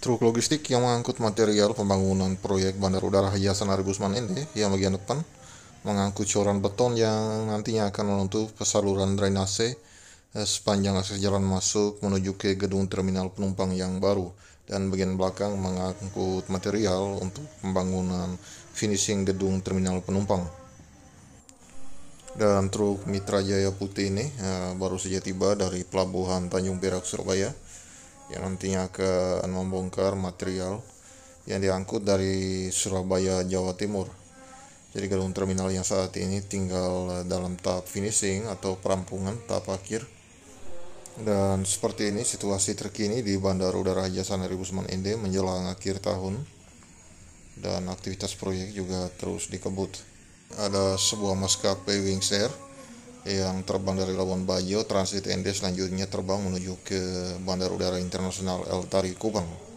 Truk logistik yang mengangkut material pembangunan proyek Bandar Udara Hiasan Argusman ini yang bagian depan mengangkut coran beton yang nantinya akan menutup pesaluran drainase eh, sepanjang akses jalan masuk menuju ke gedung terminal penumpang yang baru dan bagian belakang mengangkut material untuk pembangunan finishing gedung terminal penumpang. Dan truk Mitra Jaya Putih ini eh, baru saja tiba dari pelabuhan Tanjung Perak Surabaya yang nantinya akan membongkar material yang diangkut dari Surabaya, Jawa Timur. Jadi gedung terminal yang saat ini tinggal dalam tahap finishing atau perampungan tahap akhir. Dan seperti ini situasi terkini di Bandar Udara Haji Hasan Usman Ende menjelang akhir tahun dan aktivitas proyek juga terus dikebut. Ada sebuah maskapai Wings Air yang terbang dari Labuan Bajo, Transit ND selanjutnya terbang menuju ke Bandar Udara Internasional El Tari Kubang.